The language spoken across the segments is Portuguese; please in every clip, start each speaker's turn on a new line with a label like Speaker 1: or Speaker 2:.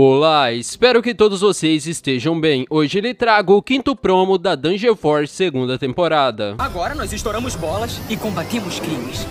Speaker 1: Olá, espero que todos vocês estejam bem. Hoje lhe trago o quinto promo da Dungeon Force segunda temporada. Agora nós estouramos bolas e combatemos crimes.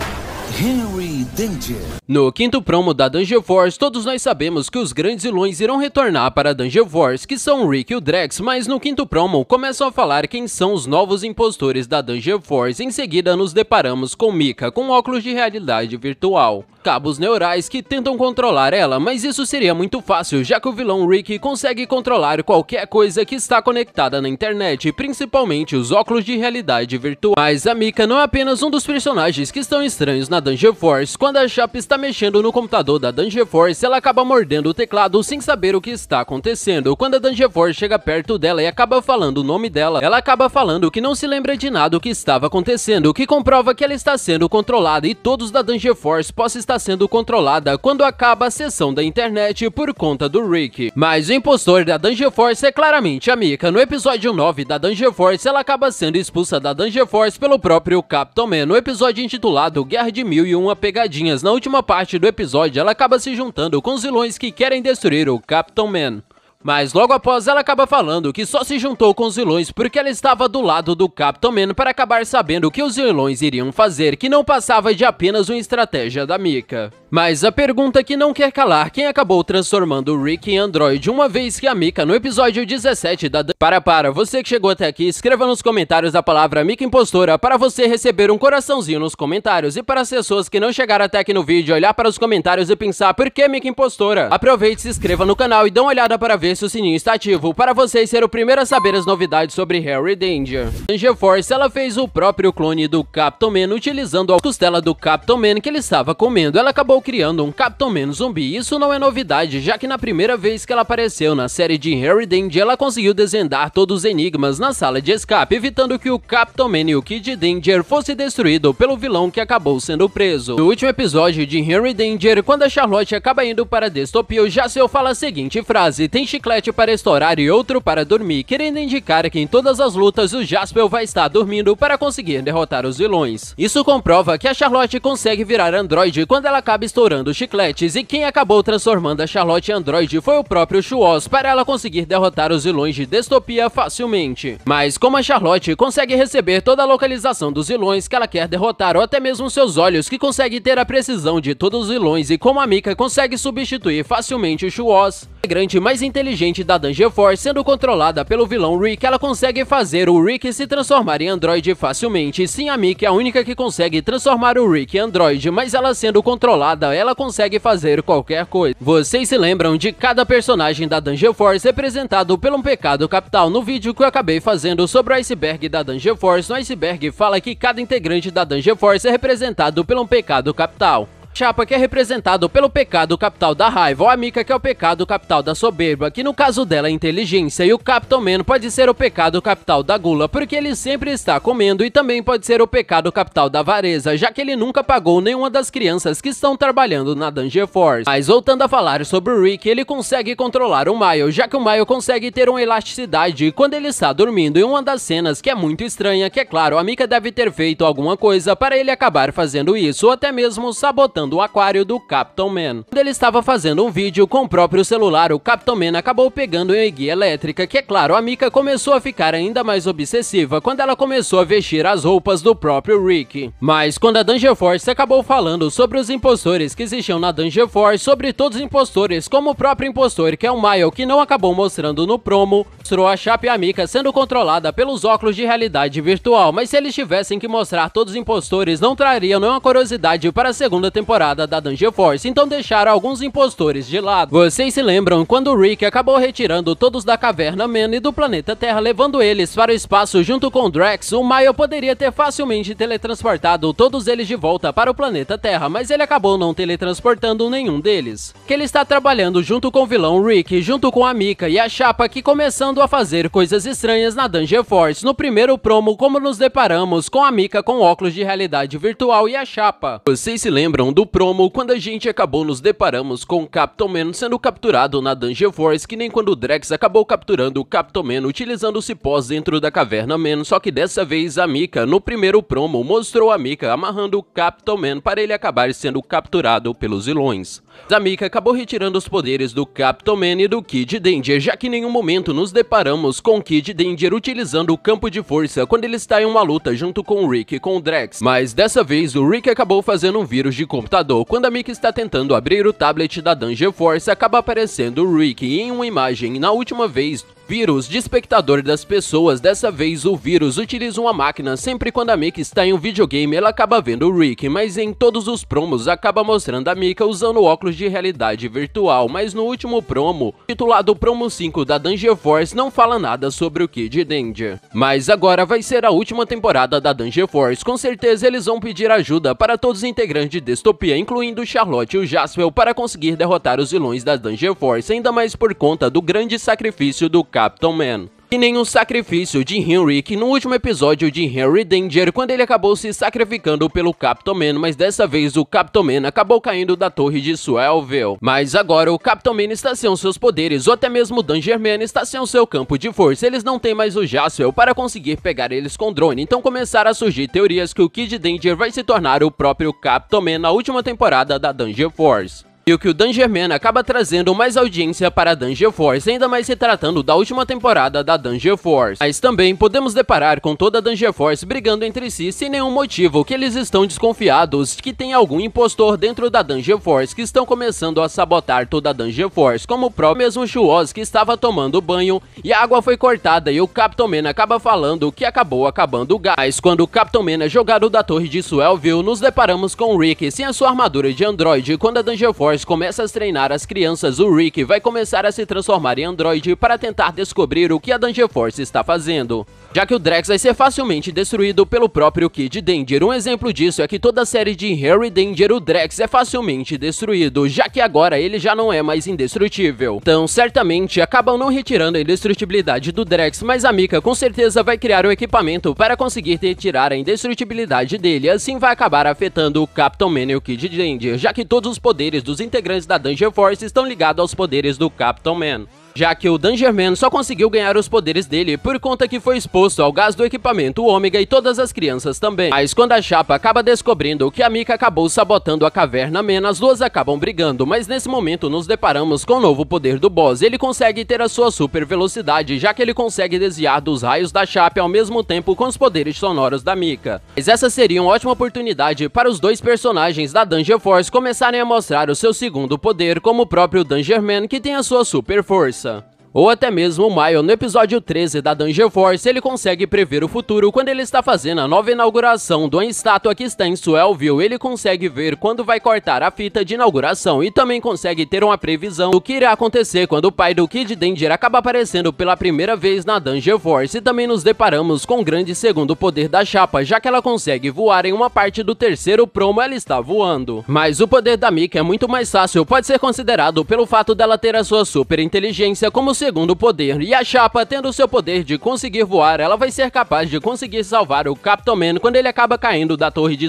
Speaker 1: Henry Danger. No quinto promo da Dungeon Force, todos nós sabemos que os grandes vilões irão retornar para a Dungeon Force, que são Rick e o Drex, mas no quinto promo começam a falar quem são os novos impostores da Dungeon Force. Em seguida, nos deparamos com Mika com óculos de realidade virtual cabos neurais que tentam controlar ela, mas isso seria muito fácil, já que o vilão Rick consegue controlar qualquer coisa que está conectada na internet, principalmente os óculos de realidade virtual. Mas a Mika não é apenas um dos personagens que estão estranhos na Dungeon Force. Quando a Chapa está mexendo no computador da Dungeon Force, ela acaba mordendo o teclado sem saber o que está acontecendo. Quando a Dungeon Force chega perto dela e acaba falando o nome dela, ela acaba falando que não se lembra de nada o que estava acontecendo, o que comprova que ela está sendo controlada e todos da Dungeon Force possam estar sendo controlada quando acaba a sessão da internet por conta do Rick. Mas o impostor da Danger Force é claramente a Mika. No episódio 9 da Danger Force, ela acaba sendo expulsa da Danger Force pelo próprio Capitão Man. No episódio intitulado Guerra de Mil e Uma Pegadinhas, na última parte do episódio, ela acaba se juntando com os vilões que querem destruir o Capitão Man. Mas logo após ela acaba falando que só se juntou com os vilões porque ela estava do lado do Capitão Man para acabar sabendo o que os vilões iriam fazer, que não passava de apenas uma estratégia da Mika. Mas a pergunta que não quer calar quem acabou transformando o Rick em Android, uma vez que a Mika no episódio 17 da... Para, para, você que chegou até aqui, escreva nos comentários a palavra Mika Impostora para você receber um coraçãozinho nos comentários e para as pessoas que não chegaram até aqui no vídeo, olhar para os comentários e pensar por que Mika Impostora. Aproveite, se inscreva no canal e dê uma olhada para ver vez o sininho está ativo para você ser o primeiro a saber as novidades sobre Harry Danger. Em GeForce, ela fez o próprio clone do Captain Man utilizando a costela do Captain Man que ele estava comendo. Ela acabou criando um Captain Man zumbi. Isso não é novidade, já que na primeira vez que ela apareceu na série de Harry Danger, ela conseguiu desvendar todos os enigmas na sala de escape, evitando que o Captain Man e o Kid Danger fosse destruído pelo vilão que acabou sendo preso. No último episódio de Harry Danger, quando a Charlotte acaba indo para a distopia, o Jassel fala a seguinte frase, tem chiclete para estourar e outro para dormir, querendo indicar que em todas as lutas o Jasper vai estar dormindo para conseguir derrotar os vilões. Isso comprova que a Charlotte consegue virar androide quando ela acaba estourando chicletes e quem acabou transformando a Charlotte em androide foi o próprio Chuoz para ela conseguir derrotar os vilões de Destopia facilmente. Mas como a Charlotte consegue receber toda a localização dos vilões que ela quer derrotar ou até mesmo seus olhos que consegue ter a precisão de todos os vilões e como a Mika consegue substituir facilmente o Chuoz, é grande mais inteligente inteligente da Danger Force sendo controlada pelo vilão Rick, ela consegue fazer o Rick se transformar em Android facilmente. Sim, a Mickey é a única que consegue transformar o Rick em Android, mas ela sendo controlada, ela consegue fazer qualquer coisa. Vocês se lembram de cada personagem da Danger Force representado pelo um pecado capital no vídeo que eu acabei fazendo sobre o iceberg da Danger Force. No iceberg fala que cada integrante da Danger Force é representado pelo um pecado capital. Chapa que é representado pelo pecado capital da raiva, ou Amica que é o pecado capital da soberba, que no caso dela é inteligência, e o Capitão Man pode ser o pecado capital da gula, porque ele sempre está comendo, e também pode ser o pecado capital da avareza, já que ele nunca pagou nenhuma das crianças que estão trabalhando na Danger Force. Mas voltando a falar sobre o Rick, ele consegue controlar o Maio, já que o Maio consegue ter uma elasticidade quando ele está dormindo, e uma das cenas que é muito estranha, que é claro, a Mika deve ter feito alguma coisa para ele acabar fazendo isso, ou até mesmo sabotando do o aquário do Capitão Man. Quando ele estava fazendo um vídeo com o próprio celular, o Capitão Man acabou pegando em guia elétrica, que é claro, a Mika começou a ficar ainda mais obsessiva quando ela começou a vestir as roupas do próprio Rick. Mas quando a Danger Force acabou falando sobre os impostores que existiam na Danger Force, sobre todos os impostores, como o próprio impostor, que é o Mile, que não acabou mostrando no promo, mostrou a Chapa e a Mika sendo controlada pelos óculos de realidade virtual, mas se eles tivessem que mostrar todos os impostores, não trariam nenhuma curiosidade para a segunda temporada temporada da Dungeon Force, então deixaram alguns impostores de lado. Vocês se lembram quando o Rick acabou retirando todos da caverna Man e do planeta Terra, levando eles para o espaço junto com o Drax, o Maio poderia ter facilmente teletransportado todos eles de volta para o planeta Terra, mas ele acabou não teletransportando nenhum deles. Que ele está trabalhando junto com o vilão Rick, junto com a Mika e a Chapa que começando a fazer coisas estranhas na Dungeon Force. No primeiro promo, como nos deparamos com a Mika com óculos de realidade virtual e a Chapa. Vocês se lembram do promo quando a gente acabou nos deparamos com o Captain Man sendo capturado na Dungeon Force, que nem quando o Drex acabou capturando o Capitão Man utilizando cipós dentro da caverna Man, só que dessa vez a Mika, no primeiro promo, mostrou a Mika amarrando o Captain Man para ele acabar sendo capturado pelos vilões. Zamika acabou retirando os poderes do Capitão Man e do Kid Danger, já que em nenhum momento nos deparamos com Kid Danger utilizando o campo de força quando ele está em uma luta junto com o Rick e com o Drex. Mas dessa vez, o Rick acabou fazendo um vírus de computador. Quando a Mika está tentando abrir o tablet da Danger Force, acaba aparecendo o Rick em uma imagem. Na última vez, Vírus de espectador das pessoas. Dessa vez, o vírus utiliza uma máquina. Sempre quando a Mika está em um videogame, ela acaba vendo o Rick, mas em todos os promos acaba mostrando a Mika usando óculos de realidade virtual. Mas no último promo, titulado Promo 5 da Danger Force, não fala nada sobre o Kid Danger. Mas agora vai ser a última temporada da Danger Force. Com certeza eles vão pedir ajuda para todos os integrantes de Destopia, incluindo Charlotte e o Jasper, para conseguir derrotar os vilões da Danger Force, ainda mais por conta do grande sacrifício do Capitão Man. E nenhum sacrifício de Henry, que no último episódio de Henry Danger, quando ele acabou se sacrificando pelo Capitão Man, mas dessa vez o Capitão Man acabou caindo da torre de Swellville. Mas agora o Capitão Man está sem os seus poderes, ou até mesmo o Danger Man está sem o seu campo de força, eles não têm mais o Jaswell para conseguir pegar eles com drone, então começaram a surgir teorias que o Kid Danger vai se tornar o próprio Capitão Man na última temporada da Danger Force. E o que o Man acaba trazendo mais audiência para Danger Force, ainda mais se tratando da última temporada da Danger Force. Mas também podemos deparar com toda a Danger Force brigando entre si sem nenhum motivo, que eles estão desconfiados que tem algum impostor dentro da Danger Force que estão começando a sabotar toda a Danger Force, como o próprio mesmo Chuoz que estava tomando banho e a água foi cortada e o Capitão Man acaba falando que acabou acabando o gás. Quando o Capitão Man é jogado da torre de Swellville, nos deparamos com o Rick sem a sua armadura de Android quando a Danger Force começa a treinar as crianças, o Rick vai começar a se transformar em androide para tentar descobrir o que a Danger Force está fazendo. Já que o Drex vai ser facilmente destruído pelo próprio Kid Danger, um exemplo disso é que toda a série de Harry Danger, o Drex é facilmente destruído, já que agora ele já não é mais indestrutível. Então, certamente, acabam não retirando a indestrutibilidade do Drex, mas a Mika com certeza vai criar um equipamento para conseguir retirar a indestrutibilidade dele, assim vai acabar afetando o Capitão Man e o Kid Danger, já que todos os poderes dos integrantes da Danger Force estão ligados aos poderes do Capitão Man já que o Dangerman só conseguiu ganhar os poderes dele por conta que foi exposto ao gás do equipamento ômega e todas as crianças também. Mas quando a chapa acaba descobrindo que a Mika acabou sabotando a caverna Man, as duas acabam brigando, mas nesse momento nos deparamos com o novo poder do boss. Ele consegue ter a sua super velocidade, já que ele consegue desviar dos raios da chapa ao mesmo tempo com os poderes sonoros da Mika. Mas essa seria uma ótima oportunidade para os dois personagens da Danger Force começarem a mostrar o seu segundo poder, como o próprio Dangerman, que tem a sua super força. Nossa, ou até mesmo o Maio no episódio 13 da Danger Force, ele consegue prever o futuro quando ele está fazendo a nova inauguração de uma estátua que está em Suelville. ele consegue ver quando vai cortar a fita de inauguração e também consegue ter uma previsão do que irá acontecer quando o pai do Kid Danger acaba aparecendo pela primeira vez na Danger Force e também nos deparamos com o um grande segundo poder da chapa, já que ela consegue voar em uma parte do terceiro promo ela está voando. Mas o poder da Mika é muito mais fácil, pode ser considerado pelo fato dela ter a sua super inteligência como se segundo poder. E a chapa, tendo seu poder de conseguir voar, ela vai ser capaz de conseguir salvar o Capitão Man quando ele acaba caindo da torre de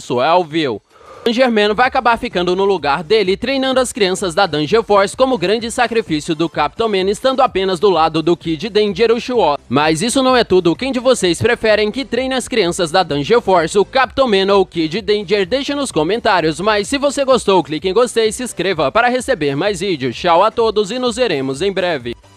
Speaker 1: Danger Man vai acabar ficando no lugar dele, treinando as crianças da Danger Force como grande sacrifício do Capitão Man, estando apenas do lado do Kid Danger Ushua. Mas isso não é tudo, quem de vocês preferem que treine as crianças da Danger Force, o Capitão Man ou o Kid Danger? Deixe nos comentários, mas se você gostou, clique em gostei e se inscreva para receber mais vídeos. Tchau a todos e nos veremos em breve.